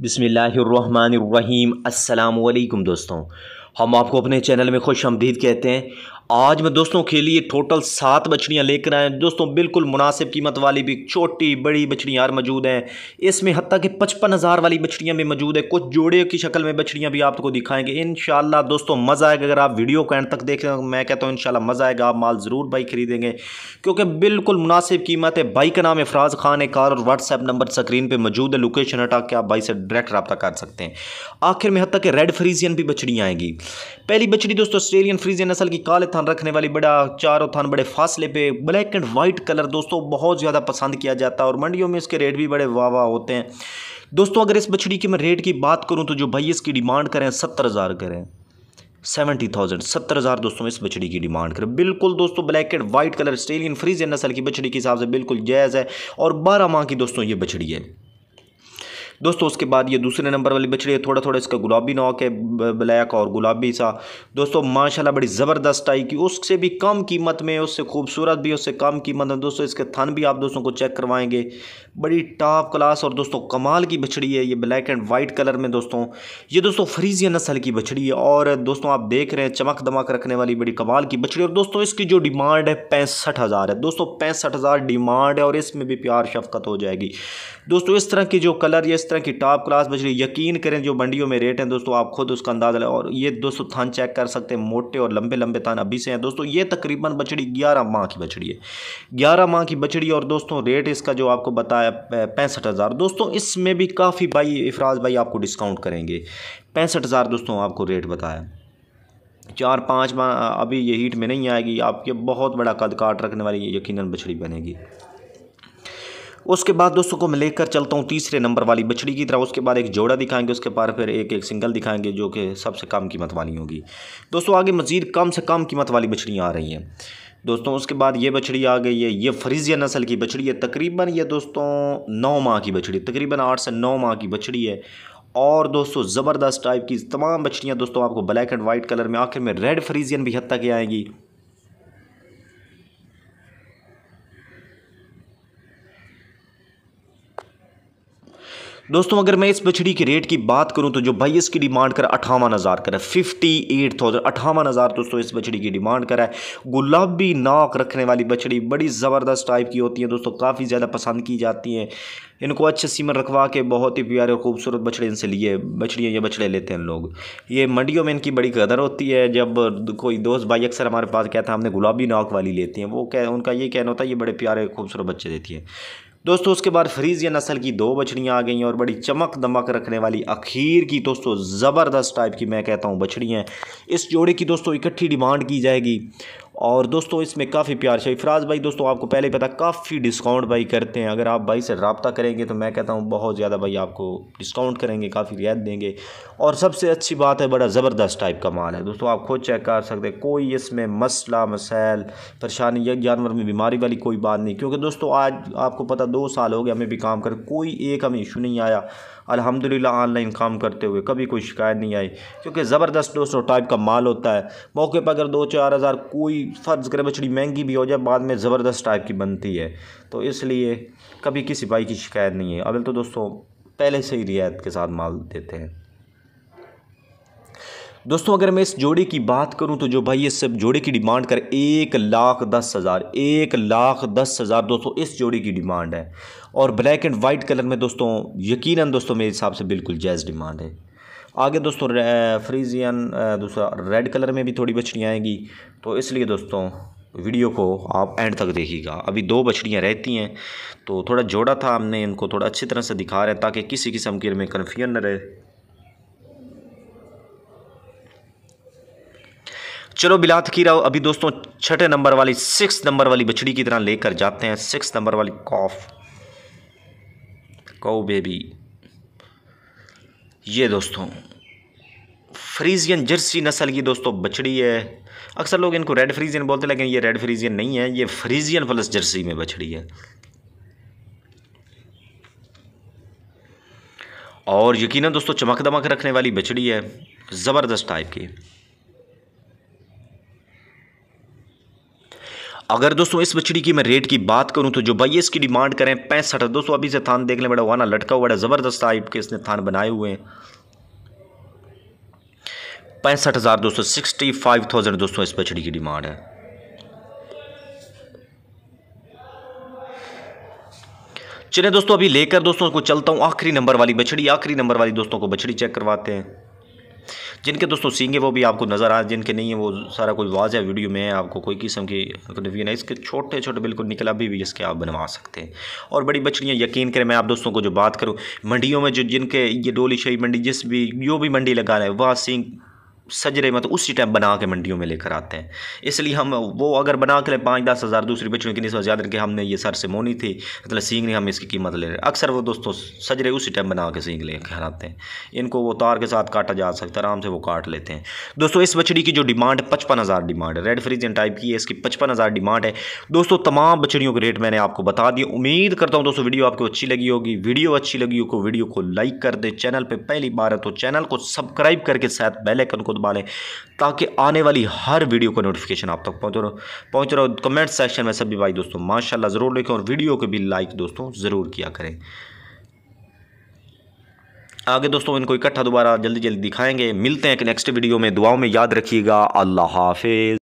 बिसमीम् अल्लाम दोस्तों हम आपको अपने चैनल में खुश आमदीद कहते हैं आज मैं दोस्तों के लिए टोटल सात बछड़ियाँ लेकर आए दोस्तों बिल्कुल मुनासिब कीमत वाली भी छोटी बड़ी बछड़ियाँ मौजूद हैं इसमें हती कि पचपन हज़ार वाली बछड़ियाँ भी मौजूद है कुछ जोड़े की शक्ल में बछड़ियाँ भी आपको दिखाएंगे इन दोस्तों मज़ा आएगा अगर आप वीडियो को एंड तक देख रहे हो मैं कहता हूँ इन मज़ा आएगा आप माल ज़रूर बाई खरीदेंगे क्योंकि बिल्कुल मुनासिब कीमत है बाई का नाम इफराज खान है कार और व्हाट्सएप नंबर स्क्रीन पर मौजूद है लोकेशन हटा के आप बाई से डायरेक्ट रबा कर सकते हैं आखिर में हती कि रेड फ्रीजियन भी बछड़ियाँ आएंगी पहली बछड़ी दोस्तों ऑस्ट्रेलियन फ्रीजियन नस्ल की काले थान रखने वाली बड़ा चारों थान बड़े फासले पे ब्लैक एंड वाइट कलर दोस्तों बहुत ज़्यादा पसंद किया जाता है और मंडियों में इसके रेट भी बड़े वाह वाह होते हैं दोस्तों अगर इस बछड़ी की मैं रेट की बात करूँ तो जो भाई इसकी डिमांड करें सत्तर हज़ार करें सेवेंटी थाउजेंड सत्तर हज़ार दोस्तों इस बछड़ी की डिमांड करें बिल्कुल दोस्तों black and white colour stallion फ्रीज नसल की बछड़ी के हिसाब से बिल्कुल जायज़ है और बारह माह की दोस्तों ये बछड़ी है दोस्तों उसके बाद ये दूसरे नंबर वाली बछड़ी है थोड़ा थोड़ा इसका गुलाबी नॉक है ब्लैक और गुलाबी सा दोस्तों माशाल्लाह बड़ी ज़बरदस्त आई की उससे भी कम कीमत में उससे खूबसूरत भी उससे कम कीमत में दोस्तों इसके थन भी आप दोस्तों को चेक करवाएंगे बड़ी टॉप क्लास और दोस्तों कमाल की बछड़ी है ये ब्लैक एंड वाइट कलर में दोस्तों ये दोस्तों फ्रीजिया नस्ल की बछड़ी है और दोस्तों आप देख रहे हैं चमक दमक रखने वाली बड़ी कमाल की बछड़ी और दोस्तों इसकी जो डिमांड है पैंसठ हज़ार है दोस्तों पैंसठ हज़ार डिमांड है और इसमें भी प्यार शफकत हो जाएगी दोस्तों इस तरह की जो कलर या इस तरह की टॉप क्लास मछली यकीन करें जो मंडियों में रेट हैं दोस्तों आप खुद उसका अंदाज़ा लें और ये दोस्तों थान चेक कर सकते हैं मोटे और लंबे लंबे थान अभी से हैं दोस्तों ये तकरीबन बछड़ी ग्यारह माह की बछड़ी है ग्यारह माह की बछड़ी और दोस्तों रेट इसका जो आपको बताया पैंसठ हज़ार दोस्तों इसमें भी काफ़ी भाई इफराज भाई आपको डिस्काउंट करेंगे पैंसठ हज़ार दोस्तों आपको रेट बताया चार पाँच माह अभी ये हीट में नहीं आएगी आपके बहुत बड़ा कद काट रखने वाली यकीनन बछड़ी बनेगी उसके बाद दोस्तों को मैं लेकर चलता हूँ तीसरे नंबर वाली बछड़ी की तरह उसके बाद एक जोड़ा दिखाएंगे उसके बाद फिर एक एक सिंगल दिखाएंगे जो कि सबसे कम कीमत वाली होगी दोस्तों आगे मज़ीद कम से कम कीमत वाली बछड़ियाँ आ रही हैं दोस्तों उसके बाद ये बछड़ी आ गई है ये फ्रीजिया नस्ल की बछड़ी है तकरीबन ये दोस्तों नौ माह की बछड़ी तकरीबन आठ से नौ माह की बछड़ी है और दोस्तों ज़बरदस्त टाइप की तमाम बछड़ियाँ दोस्तों आपको ब्लैक एंड वाइट कलर में आखिर में रेड फ्रीजियन भी हद तक आएंगी दोस्तों अगर मैं इस बछड़ी के रेट की बात करूं तो जो भाई इसकी डिमांड कर अठावन हज़ार कर फिफ्टी एट थाउजेंड अठावन हज़ार दोस्तों इस बछड़ी की डिमांड कर है गुलाबी नाक रखने वाली बछड़ी बड़ी ज़बरदस्त टाइप की होती है दोस्तों काफ़ी ज़्यादा पसंद की जाती हैं इनको अच्छे सीमर रखवा के बहुत ही प्यारे और खूबसूरत बछड़े इनसे लिए बछड़ियाँ ये बछड़े लेते हैं लोग ये मंडियों में इनकी बड़ी कदर होती है जब कोई दोस्त भाई अक्सर हमारे पास कहता है हमने गुलाबी नाक वाली लेती हैं वो कह उनका ये कहना होता है ये बड़े प्यारे खूबसूरत बच्चे देती हैं दोस्तों उसके बाद फ्रीजिया नस्ल की दो बछड़ियाँ आ गई और बड़ी चमक दमक रखने वाली अखीर की दोस्तों ज़बरदस्त टाइप की मैं कहता हूँ बछड़ियाँ इस जोड़े की दोस्तों इकट्ठी डिमांड की जाएगी और दोस्तों इसमें काफ़ी प्यार शाही फराज भाई दोस्तों आपको पहले ही पता काफ़ी डिस्काउंट भाई करते हैं अगर आप भाई से रबता करेंगे तो मैं कहता हूँ बहुत ज़्यादा भाई आपको डिस्काउंट करेंगे काफ़ी रियायत देंगे और सबसे अच्छी बात है बड़ा ज़बरदस्त टाइप का माल है दोस्तों आप खुद चेक कर सकते हैं कोई इसमें मसला मसाइल परेशानी या जानवर में बीमारी वाली कोई बात नहीं क्योंकि दोस्तों आज आपको पता दो साल हो गए हमें भी काम कर कोई एक हमें इशू नहीं आया अल्हम्दुलिल्लाह ऑनलाइन काम करते हुए कभी कोई शिकायत नहीं आई क्योंकि ज़बरदस्त दोस्तों टाइप का माल होता है मौके पर अगर दो चार हज़ार कोई फ़र्ज़ करे बछड़ी महंगी भी हो जाए बाद में ज़बरदस्त टाइप की बनती है तो इसलिए कभी किसी भाई की शिकायत नहीं है अवल तो दोस्तों पहले से ही रियायत के साथ माल देते हैं दोस्तों अगर मैं इस जोड़े की बात करूं तो जो भाई ये सब जोड़े की डिमांड कर एक लाख दस हज़ार एक लाख दस हज़ार दोस्तों इस जोड़े की डिमांड है और ब्लैक एंड वाइट कलर में दोस्तों यकीनन दोस्तों मेरे हिसाब से बिल्कुल जायज़ डिमांड है आगे दोस्तों फ्रीजियन दूसरा रेड कलर में भी थोड़ी बछड़ियाँ आएंगी तो इसलिए दोस्तों वीडियो को आप एंड तक देखिएगा अभी दो बछड़ियाँ रहती हैं तो थोड़ा जोड़ा था हमने इनको थोड़ा अच्छी तरह से दिखा रहे हैं ताकि किसी किस्म के इनमें कन्फ्यूजन न रहे चलो बिलात की राव अभी दोस्तों छठे नंबर वाली सिक्स नंबर वाली बछड़ी की तरह लेकर जाते हैं सिक्स नंबर वाली कॉफ कौ बेबी ये दोस्तों फ्रीजियन जर्सी नस्ल की दोस्तों बछड़ी है अक्सर लोग इनको रेड फ्रीजियन बोलते हैं लेकिन ये रेड फ्रीजियन नहीं है ये फ्रीजियन प्लस जर्सी में बछड़ी है और यकीनन दोस्तों चमक दमक रखने वाली बछड़ी है ज़बरदस्त टाइप की अगर दोस्तों इस बछड़ी की मैं रेट की बात करूं तो जो भाई इसकी डिमांड करें पैंसठ दोस्तों अभी से थान देख लें बड़ा वाना लटका हुआ बड़ा ज़बरदस्त टाइप के इसने थान बनाए हुए हैं पैंसठ हज़ार दोस्तों सिक्सटी फाइव थाउजेंड दोस्तों इस बछड़ी की डिमांड है चलिए दोस्तों अभी लेकर दोस्तों को चलता हूं आखिरी नंबर वाली बछड़ी आखिरी नंबर वाली दोस्तों को बछड़ी चेक करवाते हैं जिनके दोस्तों सींगे वो भी आपको नज़र आए जिनके नहीं है वो सारा कुछ वाज है वीडियो में आपको कोई किस्म की कन्फ्यूजन है इसके छोटे छोटे बिल्कुल निकला भी, भी इसके आप बनवा सकते हैं और बड़ी बछड़ियाँ यकीन करें मैं आप दोस्तों को जो बात करूँ मंडियों में जो जिनके ये डोली शही मंडी जिस भी जो भी मंडी लगा रहे हैं वह सींग सजरे मतलब उसी टाइम बना के मंडियों में लेकर आते हैं इसलिए हम वो अगर बना के लिए पाँच दस हज़ार दूसरी बेचने की नहीं ज्यादा रखें हमने ये सर से मोनी थी मतलब सींग नहीं हम इसकी कीमत ले रहे अक्सर वो दोस्तों सजरे उसी टाइम बना के सींग लेकर आते हैं इनको वो तार के साथ काटा जा सकता है आराम से वो काट लेते हैं दोस्तों इस बछड़ी की जो डिमांड है पचपन हज़ार डिमांड है रेड फ्रीजन टाइप की है इसकी पचपन हज़ार डिमांड है दोस्तों तमाम बछड़ियों के रेट मैंने आपको बता दिए उम्मीद करता हूँ दोस्तों वीडियो आपको अच्छी लगी होगी वीडियो अच्छी लगी हो तो वीडियो को लाइक कर दें चैनल पर पहली बार है तो चैनल को सब्सक्राइब करके साथ बेलैकन को दबा लें ताकि आने वाली हर वीडियो का नोटिफिकेशन आप तक पहुँच रहा पहुँच रहा हो कमेंट सेक्शन में सभी भाई दोस्तों माशाला ज़रूर लिखें और वीडियो को भी लाइक दोस्तों ज़रूर किया करें आगे दोस्तों इनको इकट्ठा दोबारा जल्दी जल्दी दिखाएंगे मिलते हैं एक नेक्स्ट वीडियो में दुआओं में याद रखिएगा अल्लाह हाफिज़